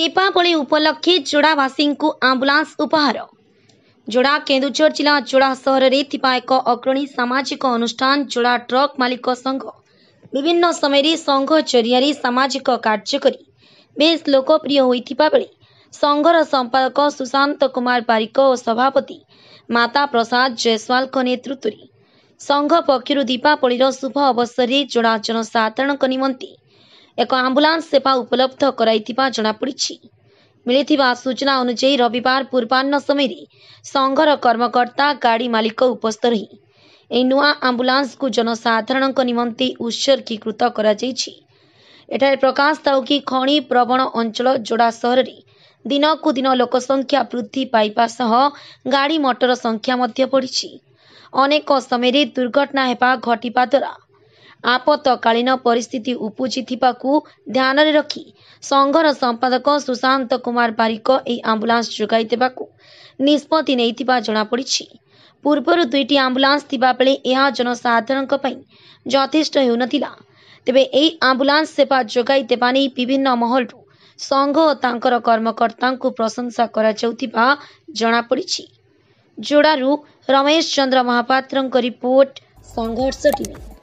ଦୀପାବଳି ଉପଲକ୍ଷେ ଚୋଡ଼ାବାସୀଙ୍କୁ ଆମ୍ବୁଲାନ୍ସ ଉପହାର ଯୋଡ଼ା କେନ୍ଦୁଝର ଜିଲ୍ଲା ଚୋଡ଼ା ସହରରେ ଥିବା ଏକ ଅଗ୍ରଣୀ ସାମାଜିକ ଅନୁଷ୍ଠାନ ଚୋଡ଼ା ଟ୍ରକ୍ ମାଲିକ ସଂଘ ବିଭିନ୍ନ ସମୟରେ ସଂଘ ଜରିଆରେ ସାମାଜିକ କାର୍ଯ୍ୟ କରି ବେଶ୍ ଲୋକପ୍ରିୟ ହୋଇଥିବା ବେଳେ ସଂଘର ସମ୍ପାଦକ ସୁଶାନ୍ତ କୁମାର ପାରିକ ଓ ସଭାପତି ମାତା ପ୍ରସାଦ ଜୟସ୍ୱାଲଙ୍କ ନେତୃତ୍ୱରେ ସଂଘ ପକ୍ଷରୁ ଦୀପାବଳିର ଶୁଭ ଅବସରରେ ଚୋଡ଼ା ଜନସାଧାରଣଙ୍କ ନିମନ୍ତେ ଏକ ଆମ୍ବୁଲାନ୍ସ ସେବା ଉପଲବ୍ଧ କରାଇଥିବା ଜଣାପଡ଼ିଛି ମିଳିଥିବା ସୂଚନା ଅନୁଯାୟୀ ରବିବାର ପୂର୍ବାହ୍ନ ସମୟରେ ସଂଘର କର୍ମକର୍ତ୍ତା ଗାଡ଼ି ମାଲିକ ଉପସ୍ଥିତ ରହି ଏହି ନୂଆ ଆମ୍ବୁଲାନ୍ସକୁ ଜନସାଧାରଣଙ୍କ ନିମନ୍ତେ ଉତ୍ସର୍ଗୀକୃତ କରାଯାଇଛି ଏଠାରେ ପ୍ରକାଶ ଥାଉ କି ଖଣି ପ୍ରବଣ ଅଞ୍ଚଳ ଯୋଡ଼ା ସହରରେ ଦିନକୁ ଦିନ ଲୋକସଂଖ୍ୟା ବୃଦ୍ଧି ପାଇବା ସହ ଗାଡ଼ି ମଟର ସଂଖ୍ୟା ମଧ୍ୟ ବଢ଼ିଛି ଅନେକ ସମୟରେ ଦୁର୍ଘଟଣା ହେବା ଘଟିବା ଦ୍ୱାରା ଆପତ୍କାଳୀନ ପରିସ୍ଥିତି ଉପୁଜିଥିବାକୁ ଧ୍ୟାନରେ ରଖି ସଂଘର ସମ୍ପାଦକ ସୁଶାନ୍ତ କୁମାର ବାରିକ ଏହି ଆମ୍ବୁଲାନ୍ସ ଯୋଗାଇ ଦେବାକୁ ନିଷ୍ପତ୍ତି ନେଇଥିବା ଜଣାପଡ଼ିଛି ପୂର୍ବରୁ ଦୁଇଟି ଆମ୍ବୁଲାନ୍ସ ଥିବାବେଳେ ଏହା ଜନସାଧାରଣଙ୍କ ପାଇଁ ଯଥେଷ୍ଟ ହେଉନଥିଲା ତେବେ ଏହି ଆମ୍ବୁଲାନ୍ସ ସେବା ଯୋଗାଇ ଦେବା ନେଇ ବିଭିନ୍ନ ମହଲରୁ ସଂଘ ଓ ତାଙ୍କର କର୍ମକର୍ତ୍ତାଙ୍କୁ ପ୍ରଶଂସା କରାଯାଉଥିବା ଜଣାପଡ଼ିଛି ଯୋଡ଼ାରୁ ରମେଶ ଚନ୍ଦ୍ର ମହାପାତ୍ରଙ୍କ ରିପୋର୍ଟ ସଂଘର୍ଷ ଟିଭି